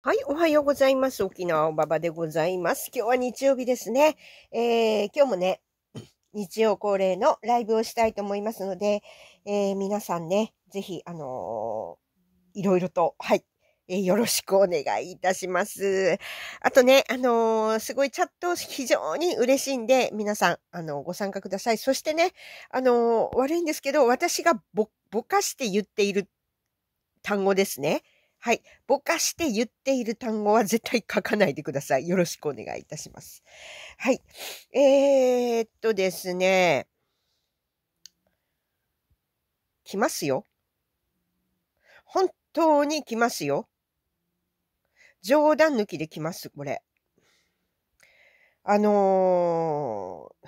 はい、おはようございます。沖縄おばばでございます。今日は日曜日ですね。えー、今日もね、日曜恒例のライブをしたいと思いますので、えー、皆さんね、ぜひ、あのー、いろいろと、はい、えー、よろしくお願いいたします。あとね、あのー、すごいチャット非常に嬉しいんで、皆さん、あのー、ご参加ください。そしてね、あの悪いんですけど、私がぼ、ぼかして言っている単語ですね。はい。ぼかして言っている単語は絶対書かないでください。よろしくお願いいたします。はい。えー、っとですね。来ますよ。本当に来ますよ。冗談抜きで来ます、これ。あのー、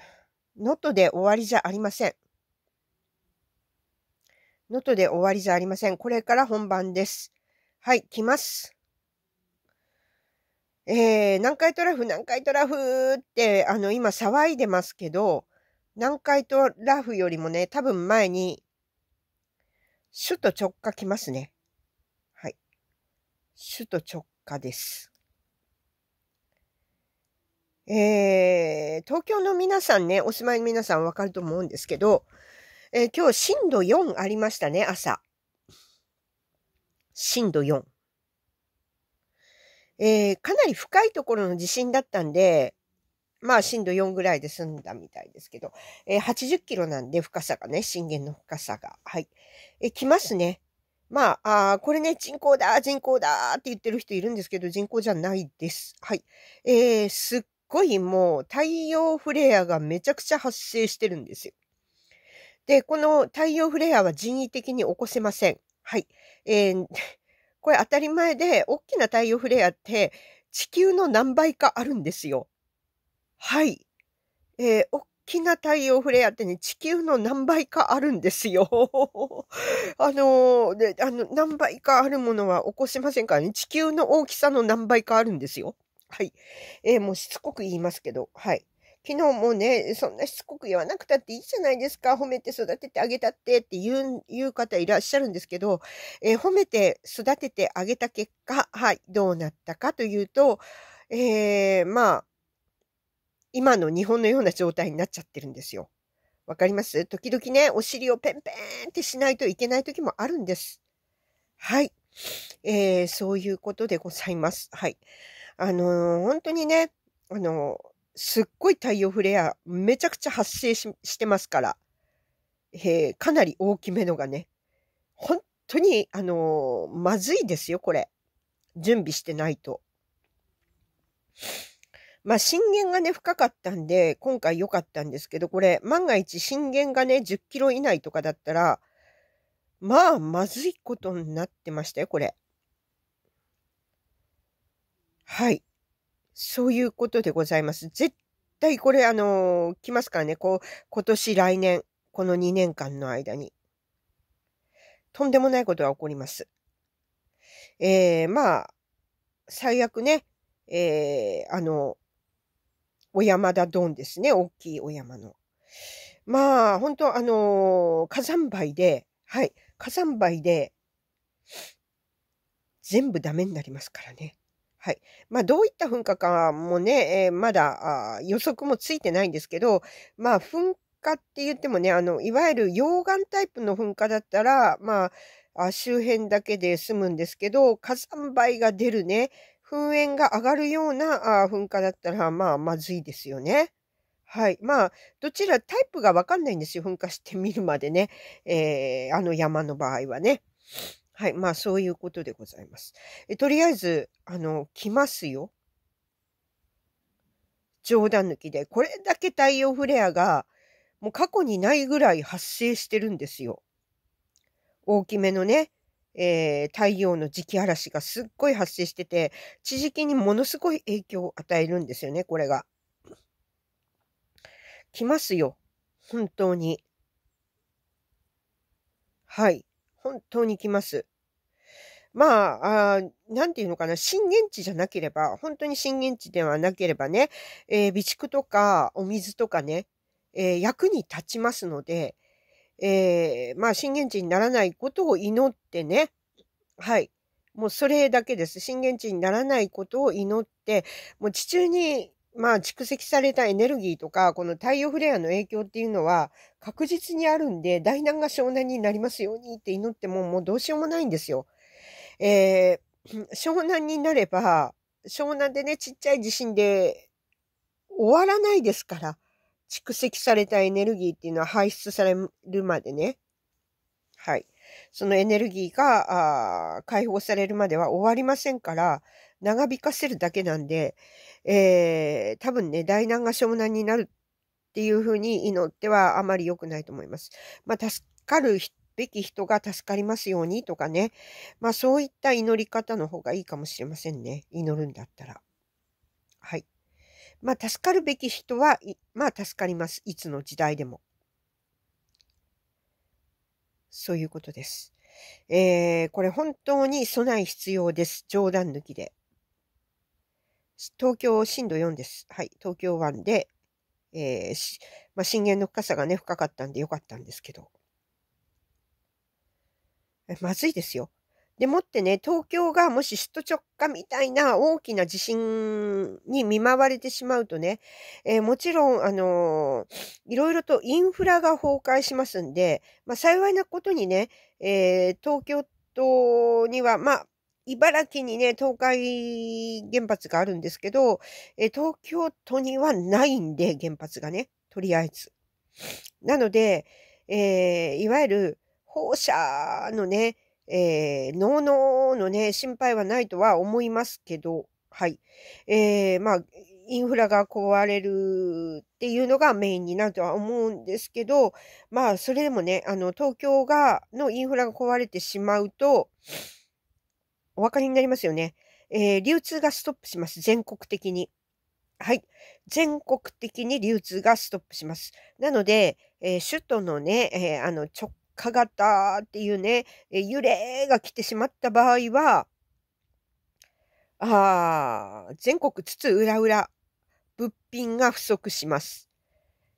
能登で終わりじゃありません。能登で終わりじゃありません。これから本番です。はい、来ます。えー、南海トラフ、南海トラフって、あの、今騒いでますけど、南海トラフよりもね、多分前に、首都直下来ますね。はい。首都直下です。えー、東京の皆さんね、お住まいの皆さんわかると思うんですけど、えー、今日震度4ありましたね、朝。震度4。えー、かなり深いところの地震だったんで、まあ震度4ぐらいで済んだみたいですけど、えー、80キロなんで深さがね、震源の深さが。はい。えー、来ますね。まあ、あこれね、人口だ、人口だって言ってる人いるんですけど、人口じゃないです。はい。えー、すっごいもう太陽フレアがめちゃくちゃ発生してるんですよ。で、この太陽フレアは人為的に起こせません。はい。えー、これ当たり前で、大きな太陽フレアって地球の何倍かあるんですよ。はい。えー、大きな太陽フレアってね、地球の何倍かあるんですよ。あのー、で、あの、何倍かあるものは起こしませんからね、地球の大きさの何倍かあるんですよ。はい。えー、もうしつこく言いますけど、はい。昨日もね、そんなしつこく言わなくたっていいじゃないですか。褒めて育ててあげたってって言う、言う方いらっしゃるんですけど、えー、褒めて育ててあげた結果、はい、どうなったかというと、えー、まあ、今の日本のような状態になっちゃってるんですよ。わかります時々ね、お尻をペンペンってしないといけない時もあるんです。はい。えー、そういうことでございます。はい。あのー、本当にね、あのーすっごい太陽フレア、めちゃくちゃ発生してますから、えー、かなり大きめのがね、本当に、あのー、まずいですよ、これ。準備してないと。まあ、震源がね、深かったんで、今回良かったんですけど、これ、万が一震源がね、10キロ以内とかだったら、まあ、まずいことになってましたよ、これ。はい。そういうことでございます。絶対これ、あのー、来ますからね。こう、今年来年、この2年間の間に。とんでもないことが起こります。えー、まあ、最悪ね、えー、あの、お山田ドンですね。大きいお山の。まあ、本当あのー、火山灰で、はい、火山灰で、全部ダメになりますからね。はい。まあ、どういった噴火かもね、えー、まだあ予測もついてないんですけど、まあ、噴火って言ってもね、あの、いわゆる溶岩タイプの噴火だったら、まあ、あ周辺だけで済むんですけど、火山灰が出るね、噴煙が上がるようなあ噴火だったら、まあ、まずいですよね。はい。まあ、どちらタイプがわかんないんですよ。噴火してみるまでね。えー、あの山の場合はね。はい。まあ、そういうことでございます。えとりあえず、あの、来ますよ。冗談抜きで。これだけ太陽フレアが、もう過去にないぐらい発生してるんですよ。大きめのね、えー、太陽の磁気嵐がすっごい発生してて、地磁気にものすごい影響を与えるんですよね、これが。来ますよ。本当に。はい。本当に来ます。まあ、あなんていうのかな、震源地じゃなければ、本当に震源地ではなければね、えー、備蓄とかお水とかね、えー、役に立ちますので、えー、まあ、震源地にならないことを祈ってね、はい。もうそれだけです。震源地にならないことを祈って、もう地中に、まあ、蓄積されたエネルギーとか、この太陽フレアの影響っていうのは確実にあるんで、大難が湘南になりますようにって祈っても、もうどうしようもないんですよ。えー、湘南になれば、湘南でね、ちっちゃい地震で終わらないですから、蓄積されたエネルギーっていうのは排出されるまでね。はい。そのエネルギーがあー解放されるまでは終わりませんから、長引かせるだけなんで、えー、多分ね、大難が湘南になるっていうふうに祈ってはあまり良くないと思います。まあ、助かる人べき人が助かりますようにとかね。まあそういった祈り方の方がいいかもしれませんね。祈るんだったら。はい。まあ助かるべき人は、まあ助かります。いつの時代でも。そういうことです。えー、これ本当に備え必要です。冗談抜きで。東京震度4です。はい。東京湾で、えー、まあ、震源の深さがね、深かったんでよかったんですけど。まずいですよ。でもってね、東京がもし首都直下みたいな大きな地震に見舞われてしまうとね、えー、もちろん、あのー、いろいろとインフラが崩壊しますんで、まあ、幸いなことにね、えー、東京都には、まあ、茨城にね、東海原発があるんですけど、え東京都にはないんで、原発がね、とりあえず。なので、えいわゆる、放射のね、えー、脳ののね、心配はないとは思いますけど、はい。えー、まあ、インフラが壊れるっていうのがメインになるとは思うんですけど、まあ、それでもね、あの、東京が、のインフラが壊れてしまうと、お分かりになりますよね。えー、流通がストップします。全国的に。はい。全国的に流通がストップします。なので、えー、首都のね、えー、あの直かがったっていうね、揺れが来てしまった場合は、ああ、全国津々浦々、物品が不足します。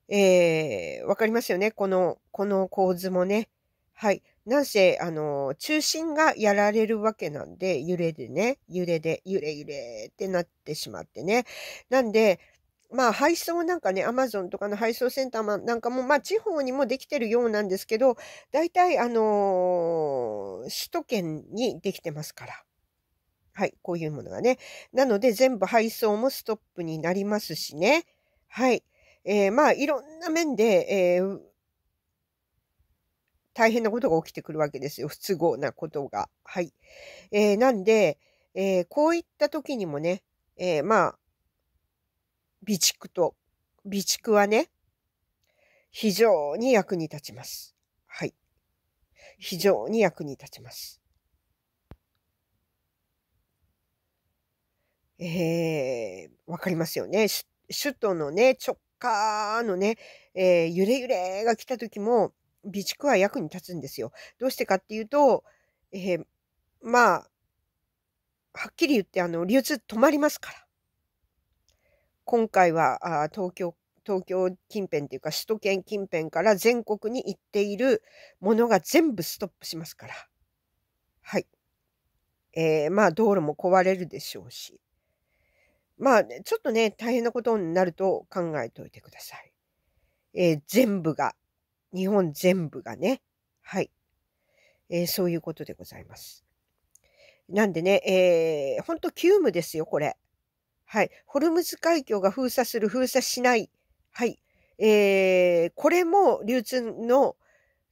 えー、わかりますよねこの、この構図もね。はい。なんせ、あの、中心がやられるわけなんで、揺れでね、揺れで、揺れ揺れってなってしまってね。なんで、まあ配送なんかね、アマゾンとかの配送センターなんかも、まあ地方にもできてるようなんですけど、大体あのー、首都圏にできてますから。はい、こういうものがね。なので全部配送もストップになりますしね。はい。えー、まあいろんな面で、えー、大変なことが起きてくるわけですよ。不都合なことが。はい。えー、なんで、えー、こういった時にもね、えー、まあ、備蓄と、備蓄はね、非常に役に立ちます。はい。非常に役に立ちます。えー、わかりますよね。首都のね、直下のね、えー、揺れ揺れが来た時も、備蓄は役に立つんですよ。どうしてかっていうと、えー、まあ、はっきり言って、あの、流通止まりますから。今回は東京、東京近辺というか首都圏近辺から全国に行っているものが全部ストップしますから。はい。えー、まあ道路も壊れるでしょうし。まあちょっとね、大変なことになると考えておいてください。えー、全部が、日本全部がね。はい。えー、そういうことでございます。なんでね、えー、ほんと急務ですよ、これ。はい。ホルムズ海峡が封鎖する、封鎖しない。はい。えー、これも流通の、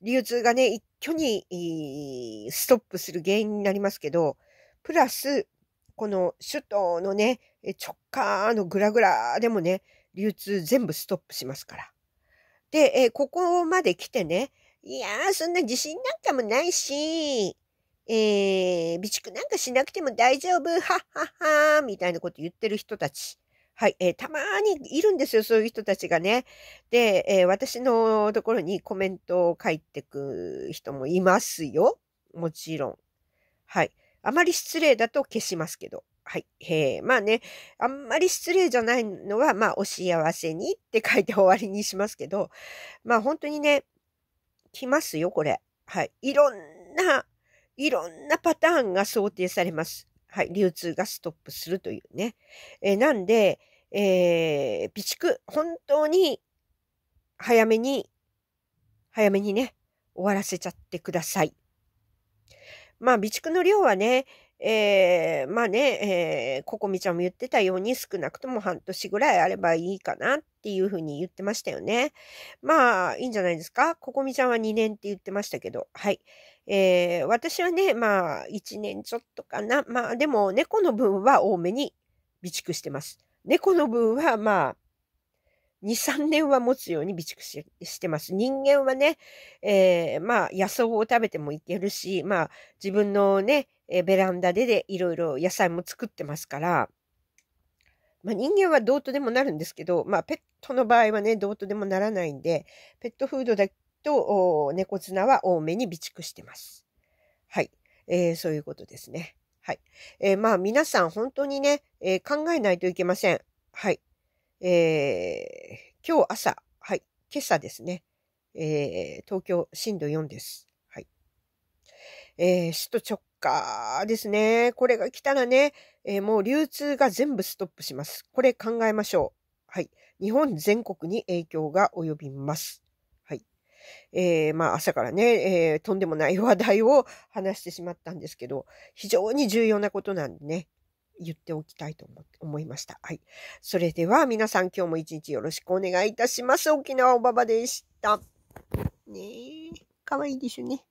流通がね、一挙にストップする原因になりますけど、プラス、この首都のね、直下のグラグラでもね、流通全部ストップしますから。で、えー、ここまで来てね、いやー、そんな自信なんかもないし、えー、備蓄なんかしなくても大丈夫、はっはっはみたいなこと言ってる人たち。はい、えー、たまにいるんですよ、そういう人たちがね。で、えー、私のところにコメントを書いてく人もいますよ。もちろん。はい。あまり失礼だと消しますけど。はい。えー、まあね、あんまり失礼じゃないのは、まあ、お幸せにって書いて終わりにしますけど、まあ、本当にね、来ますよ、これ。はい。いろんないろんなパターンが想定されます。はい、流通がストップするというね。えー、なんで、えー、備蓄、本当に早めに、早めにね、終わらせちゃってください。まあ、備蓄の量はね、えー、まあね、えー、ココミちゃんも言ってたように少なくとも半年ぐらいあればいいかなっていうふうに言ってましたよね。まあ、いいんじゃないですか。ココミちゃんは2年って言ってましたけど、はい。えー、私はね、まあ、1年ちょっとかな。まあ、でも、猫の分は多めに備蓄してます。猫の分は、まあ、2、3年は持つように備蓄ししてます。人間はね、えー、まあ、野草を食べてもいけるし、まあ、自分のね、えベランダででいろいろ野菜も作ってますから、まあ、人間はどうとでもなるんですけど、まあ、ペットの場合はね、どうとでもならないんで、ペットフードだけ、と、猫砂は多めに備蓄してます。はい。えー、そういうことですね。はい。えー、まあ皆さん本当にね、えー、考えないといけません。はい。えー、今日朝、はい。今朝ですね。えー、東京震度4です。はい。えー、首都直下ですね。これが来たらね、えー、もう流通が全部ストップします。これ考えましょう。はい。日本全国に影響が及びます。えー、まあ朝からね、えー、とんでもない話題を話してしまったんですけど、非常に重要なことなんでね、言っておきたいと思思いました。はい。それでは皆さん今日も一日よろしくお願いいたします。沖縄おばばでした。ねえ、かわいいでしょね。